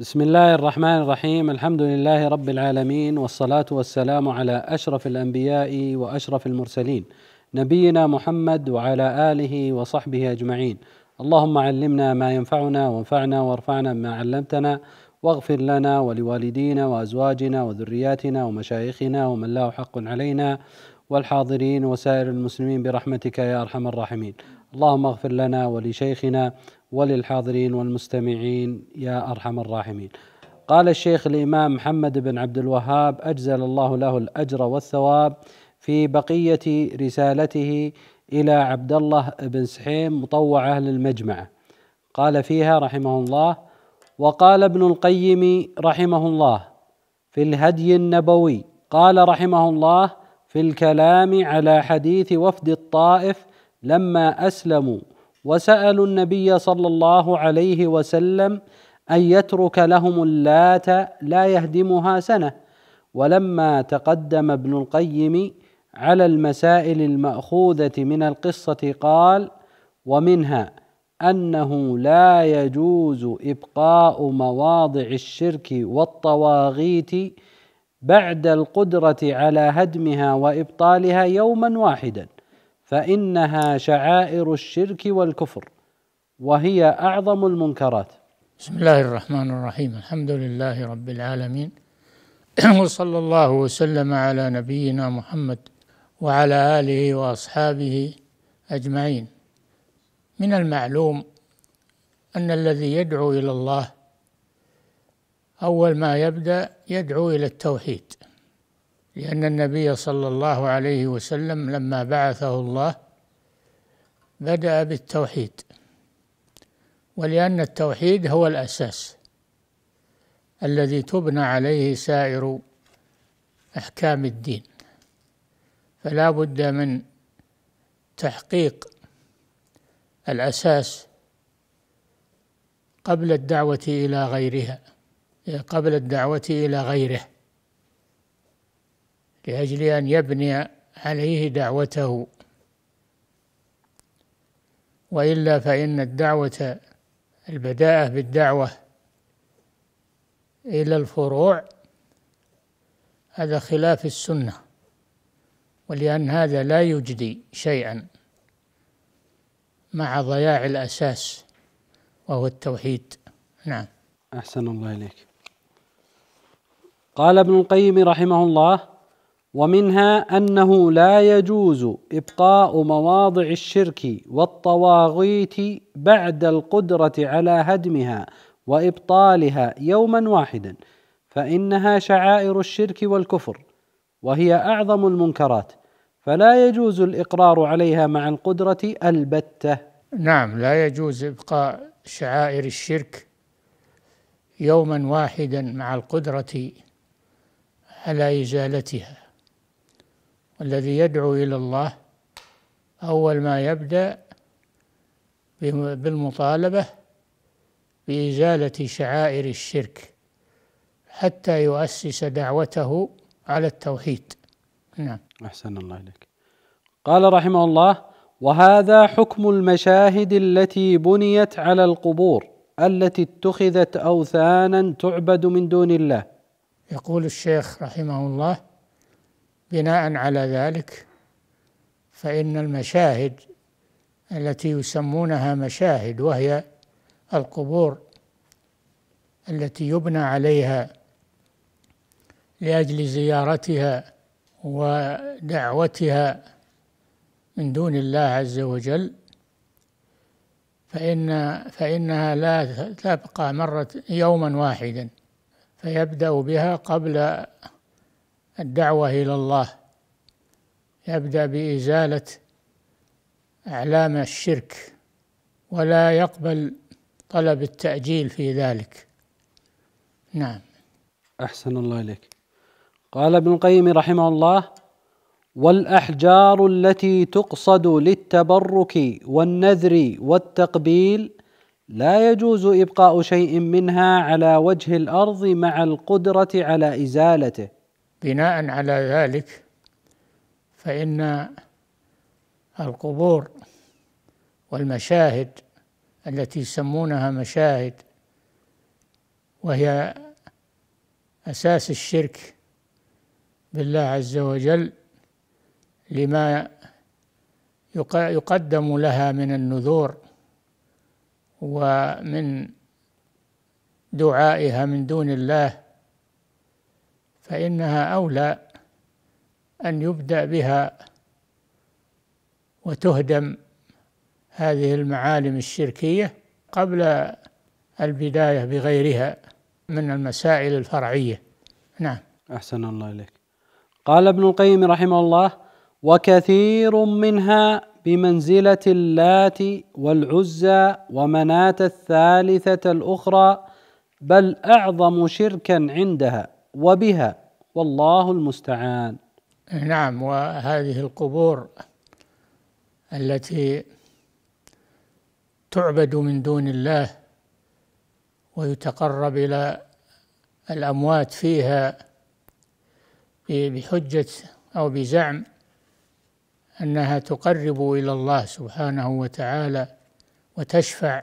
بسم الله الرحمن الرحيم الحمد لله رب العالمين والصلاه والسلام على اشرف الانبياء واشرف المرسلين نبينا محمد وعلى اله وصحبه اجمعين اللهم علمنا ما ينفعنا وانفعنا وارفعنا بما علمتنا واغفر لنا ولوالدينا وازواجنا وذرياتنا ومشايخنا ومن له حق علينا والحاضرين وسائر المسلمين برحمتك يا ارحم الراحمين اللهم اغفر لنا ولشيخنا وللحاضرين والمستمعين يا ارحم الراحمين. قال الشيخ الامام محمد بن عبد الوهاب اجزل الله له الاجر والثواب في بقيه رسالته الى عبد الله بن سحيم مطوع اهل المجمع. قال فيها رحمه الله: وقال ابن القيم رحمه الله في الهدي النبوي قال رحمه الله في الكلام على حديث وفد الطائف لما اسلموا وسالوا النبي صلى الله عليه وسلم ان يترك لهم اللات لا يهدمها سنه ولما تقدم ابن القيم على المسائل الماخوذه من القصه قال ومنها انه لا يجوز ابقاء مواضع الشرك والطواغيت بعد القدره على هدمها وابطالها يوما واحدا فإنها شعائر الشرك والكفر وهي أعظم المنكرات بسم الله الرحمن الرحيم الحمد لله رب العالمين وصلى الله وسلم على نبينا محمد وعلى آله وأصحابه أجمعين من المعلوم أن الذي يدعو إلى الله أول ما يبدأ يدعو إلى التوحيد لأن النبي صلى الله عليه وسلم لما بعثه الله بدأ بالتوحيد ولأن التوحيد هو الأساس الذي تبنى عليه سائر أحكام الدين فلا بد من تحقيق الأساس قبل الدعوة إلى غيرها قبل الدعوة إلى غيره لأجل أن يبني عليه دعوته وإلا فإن الدعوة البداءة بالدعوة إلى الفروع هذا خلاف السنة ولأن هذا لا يجدي شيئا مع ضياع الأساس وهو التوحيد نعم أحسن الله إليك قال ابن القيم رحمه الله ومنها انه لا يجوز ابقاء مواضع الشرك والطواغيت بعد القدره على هدمها وابطالها يوما واحدا فانها شعائر الشرك والكفر وهي اعظم المنكرات فلا يجوز الاقرار عليها مع القدره البته نعم لا يجوز ابقاء شعائر الشرك يوما واحدا مع القدره على ازالتها الذي يدعو إلى الله أول ما يبدأ بالمطالبة بإزالة شعائر الشرك حتى يؤسس دعوته على التوحيد نعم أحسن الله إليك قال رحمه الله وهذا حكم المشاهد التي بنيت على القبور التي اتخذت أوثانا تعبد من دون الله يقول الشيخ رحمه الله بناء على ذلك فإن المشاهد التي يسمونها مشاهد وهي القبور التي يبنى عليها لاجل زيارتها ودعوتها من دون الله عز وجل فإن فإنها لا تبقى مرة يوما واحدا فيبدأ بها قبل الدعوة إلى الله يبدأ بإزالة أعلام الشرك ولا يقبل طلب التأجيل في ذلك نعم أحسن الله إليك قال ابن القيم رحمه الله والأحجار التي تقصد للتبرك والنذر والتقبيل لا يجوز إبقاء شيء منها على وجه الأرض مع القدرة على إزالته بناء على ذلك فإن القبور والمشاهد التي يسمونها مشاهد وهي أساس الشرك بالله عز وجل لما يقدم لها من النذور ومن دعائها من دون الله فإنها أولى أن يبدأ بها وتهدم هذه المعالم الشركية قبل البداية بغيرها من المسائل الفرعية نعم أحسن الله إليك قال ابن القيم رحمه الله وكثير منها بمنزلة اللات والعزى ومناة الثالثة الأخرى بل أعظم شركا عندها وبها والله المستعان إيه، نعم وهذه القبور التي تعبد من دون الله ويتقرب الى الاموات فيها بحجه او بزعم انها تقرب الى الله سبحانه وتعالى وتشفع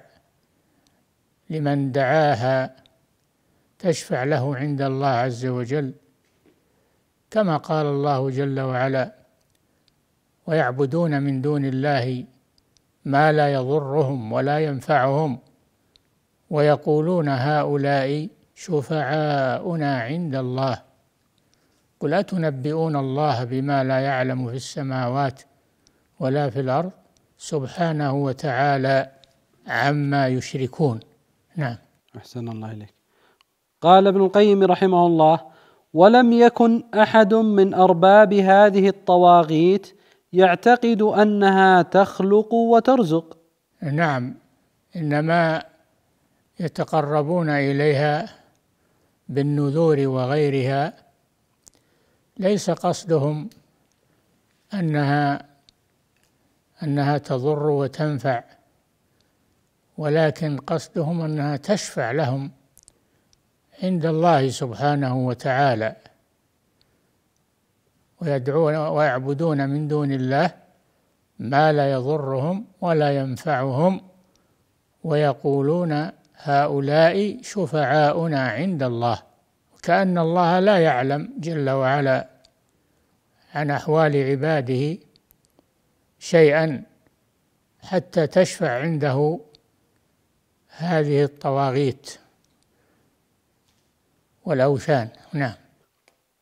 لمن دعاها تشفع له عند الله عز وجل كما قال الله جل وعلا ويعبدون من دون الله ما لا يضرهم ولا ينفعهم ويقولون هؤلاء شفعاؤنا عند الله قل أتنبئون الله بما لا يعلم في السماوات ولا في الأرض سبحانه وتعالى عما يشركون نعم أحسن الله إليك قال ابن القيم رحمه الله ولم يكن احد من ارباب هذه الطواغيت يعتقد انها تخلق وترزق نعم انما يتقربون اليها بالنذور وغيرها ليس قصدهم انها انها تضر وتنفع ولكن قصدهم انها تشفع لهم عند الله سبحانه وتعالى ويدعون ويعبدون من دون الله ما لا يضرهم ولا ينفعهم ويقولون هؤلاء شفعاؤنا عند الله كأن الله لا يعلم جل وعلا عن أحوال عباده شيئا حتى تشفع عنده هذه الطواغيت والأوثان نعم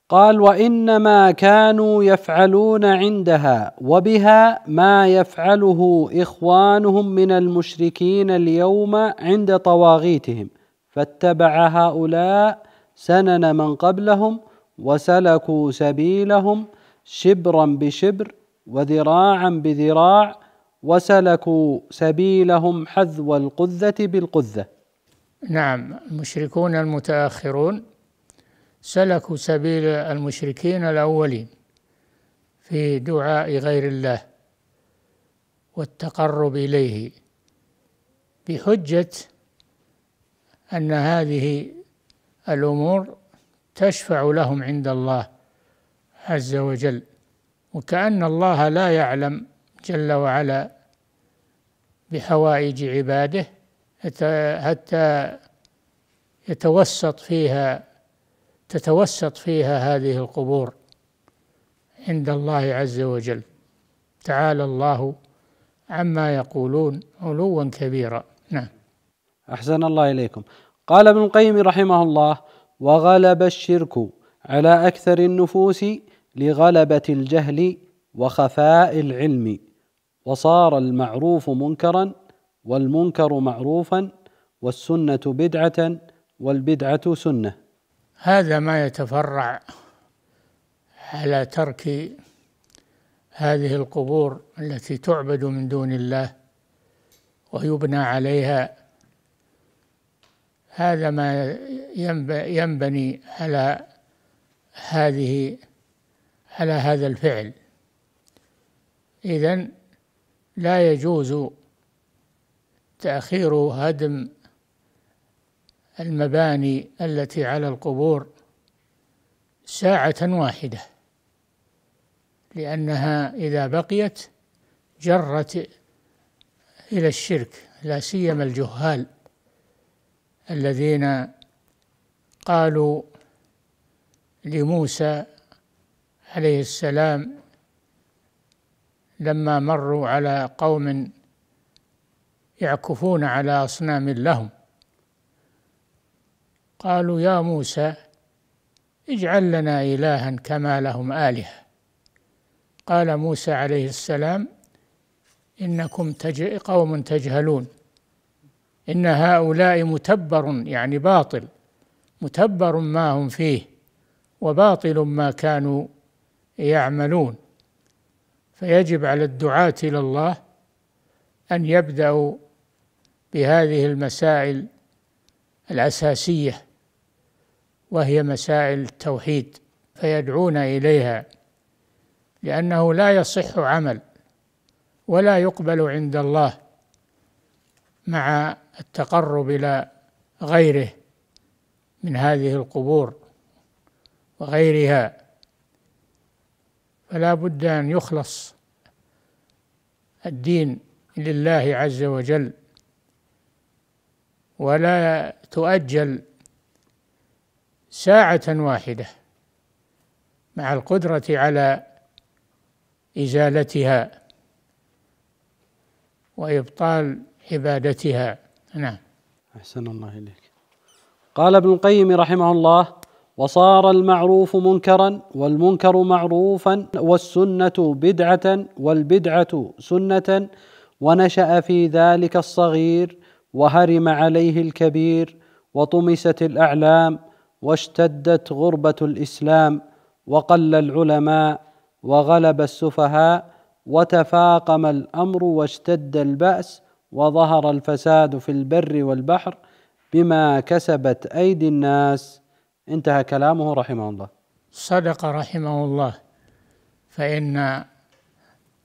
قال وانما كانوا يفعلون عندها وبها ما يفعله اخوانهم من المشركين اليوم عند طواغيتهم فاتبع هؤلاء سنن من قبلهم وسلكوا سبيلهم شبرا بشبر وذراعا بذراع وسلكوا سبيلهم حذو القذه بالقذه نعم المشركون المتاخرون سلكوا سبيل المشركين الأولين في دعاء غير الله والتقرب إليه بحجة أن هذه الأمور تشفع لهم عند الله عز وجل وكأن الله لا يعلم جل وعلا بحوائج عباده حتى يتوسط فيها تتوسط فيها هذه القبور عند الله عز وجل تعالى الله عما يقولون علوا كبيرا نعم احسن الله اليكم قال ابن القيم رحمه الله وغلب الشرك على اكثر النفوس لغلبه الجهل وخفاء العلم وصار المعروف منكرا والمنكر معروفا والسنه بدعه والبدعه سنه هذا ما يتفرع على ترك هذه القبور التي تعبد من دون الله ويبنى عليها هذا ما ينبني على هذه على هذا الفعل إذا لا يجوز تأخير هدم المباني التي على القبور ساعة واحدة لأنها إذا بقيت جرت إلى الشرك لا سيما الجهال الذين قالوا لموسى عليه السلام لما مروا على قوم يعكفون على أصنام لهم قالوا يا موسى اجعل لنا إلها كما لهم آلهة قال موسى عليه السلام إنكم تج... قوم تجهلون إن هؤلاء متبر يعني باطل متبر ما هم فيه وباطل ما كانوا يعملون فيجب على الدعاة إلى الله أن يبدأوا بهذه المسائل الأساسية وهي مسائل التوحيد فيدعون اليها لانه لا يصح عمل ولا يقبل عند الله مع التقرب الى غيره من هذه القبور وغيرها فلا بد ان يخلص الدين لله عز وجل ولا تؤجل ساعة واحدة مع القدرة على إزالتها وإبطال عبادتها نعم أحسن الله إليك قال ابن القيم رحمه الله وصار المعروف منكرا والمنكر معروفا والسنة بدعة والبدعة سنة ونشأ في ذلك الصغير وهرم عليه الكبير وطمست الأعلام واشتدت غربه الاسلام وقل العلماء وغلب السفهاء وتفاقم الامر واشتد الباس وظهر الفساد في البر والبحر بما كسبت ايدي الناس انتهى كلامه رحمه الله صدق رحمه الله فان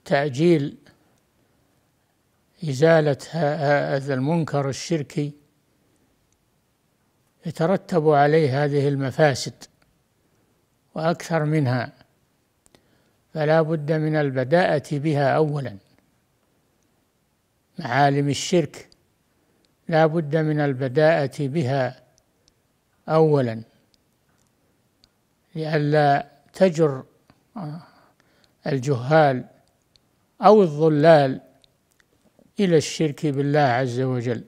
تاجيل ازاله هذا المنكر الشركي يترتب عليه هذه المفاسد واكثر منها فلا بد من البداءه بها اولا معالم الشرك لا بد من البداءه بها اولا لئلا تجر الجهال او الضلال الى الشرك بالله عز وجل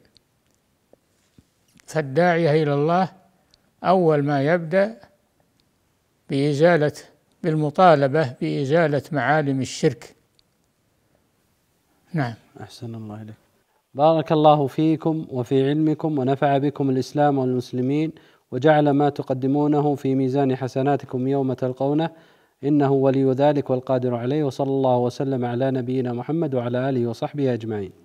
فالداعية إلى الله أول ما يبدأ بإزالة بالمطالبة بإزالة معالم الشرك نعم أحسن الله إليك بارك الله فيكم وفي علمكم ونفع بكم الإسلام والمسلمين وجعل ما تقدمونه في ميزان حسناتكم يوم تلقونه إنه ولي ذلك والقادر عليه وصلى الله وسلم على نبينا محمد وعلى آله وصحبه أجمعين